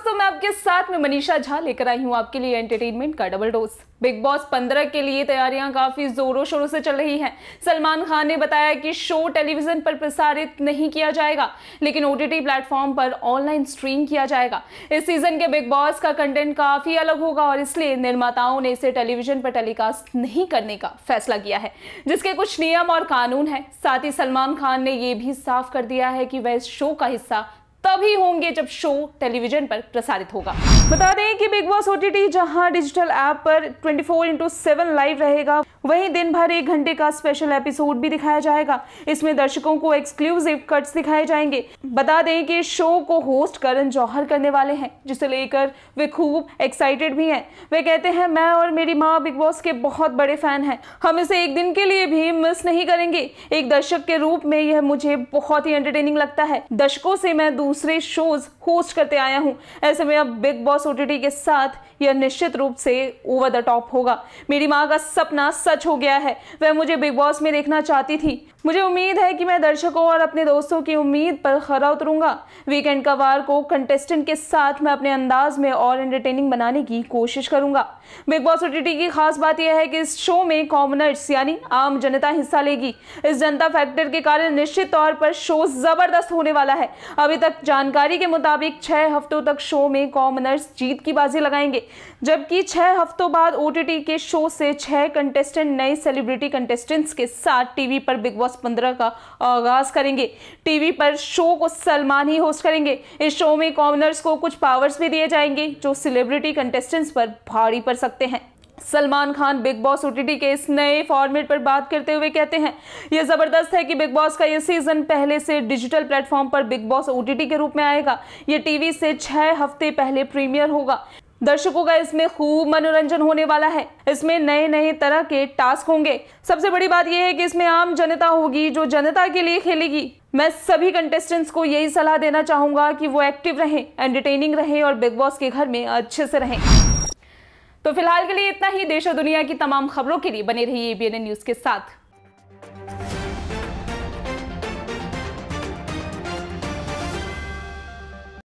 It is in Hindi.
दोस्तों मैं आपके साथ में मनीषा झा लेकर आई हूं आपके लिए एंटरटेनमेंट का डबल डोज बिग बॉस 15 के लिए तैयारियां काफी जोरों शोरों से चल रही हैं सलमान खान ने बताया कि शो टेलीविजन पर प्रसारित नहीं किया जाएगा लेकिन ओटीटी प्लेटफॉर्म पर ऑनलाइन स्ट्रीम किया जाएगा इस सीजन के बिग बॉस का कंटेंट काफी अलग होगा और इसलिए निर्माताओं ने इसे टेलीविजन पर टेलीकास्ट नहीं करने का फैसला किया है जिसके कुछ नियम और कानून है साथ ही सलमान खान ने यह भी साफ कर दिया है कि वह इस शो का हिस्सा तभी होंगे जब शो टेलीविजन पर प्रसारित होगा बता दें कि बिग बॉस ओटीटी जहां डिजिटल ऐप पर 24 फोर इंटू लाइव रहेगा वहीं दिन भर एक घंटे का स्पेशल एपिसोड भी दिखाया जाएगा इसमें दर्शकों को एक्सक्लूसिव कट्स दिखाए जाएंगे बता दें कि शो को होस्ट करण जौहर करने वाले हैं जिसे लेकर वे खूब एक्साइटेड भी हैं वे कहते हैं मैं और मेरी माँ बिग बॉस के बहुत बड़े फैन हैं हम इसे एक दिन के लिए भी मिस नहीं करेंगे एक दर्शक के रूप में यह मुझे बहुत ही एंटरटेनिंग लगता है दशकों से मैं दूसरे शोज होस्ट करते आया हूँ ऐसे में अब बिग बॉस ओ के साथ यह निश्चित रूप से ओवर द टॉप होगा मेरी माँ का सपना सच हो गया है वह मुझे बिग बॉस में देखना चाहती थी मुझे उम्मीद है कि मैं दर्शकों और अपने दोस्तों की उम्मीद पर खरा उतरूंगा वीकेंड का वार को कंटेस्टेंट के साथ मैं अपने अंदाज में और एंटरटेनिंग बनाने की कोशिश करूंगा बिग बॉस ओटीटी की खास बात यह है कि इस शो में कॉमनर्स यानी आम जनता हिस्सा लेगी इस जनता फैक्टर के कारण निश्चित तौर पर शो जबरदस्त होने वाला है अभी तक जानकारी के मुताबिक छह हफ्तों तक शो में कॉमनर्स जीत की बाजी लगाएंगे जबकि छः हफ्तों बाद ओटीटी के शो से छः कंटेस्टेंट नए सेलिब्रिटी कंटेस्टेंट्स के साथ टीवी पर बिग बॉस पंद्रह का आगाज करेंगे टीवी पर शो को सलमान ही होस्ट करेंगे इस शो में कॉमनर्स को कुछ पावर्स भी दिए जाएंगे जो सेलिब्रिटी कंटेस्टेंट्स पर भारी पड़ सकते हैं Salman Khan Bigg Boss OTT के इस नए फॉर्मेट पर बात करते हुए कहते हैं यह ज़बरदस्त है कि बिग बॉस का यह सीज़न पहले से डिजिटल प्लेटफॉर्म पर बिग बॉस ओटीटी के रूप में आएगा ये टीवी से छः हफ्ते पहले प्रीमियर होगा दर्शकों का इसमें खूब मनोरंजन होने वाला है इसमें नए नए तरह के टास्क होंगे सबसे बड़ी बात यह है कि इसमें आम जनता होगी जो जनता के लिए खेलेगी मैं सभी कंटेस्टेंट्स को यही सलाह देना चाहूंगा कि वो एक्टिव रहें एंटरटेनिंग रहें और बिग बॉस के घर में अच्छे से रहें तो फिलहाल के लिए इतना ही देश और दुनिया की तमाम खबरों के लिए बने रही एबीएन न्यूज के साथ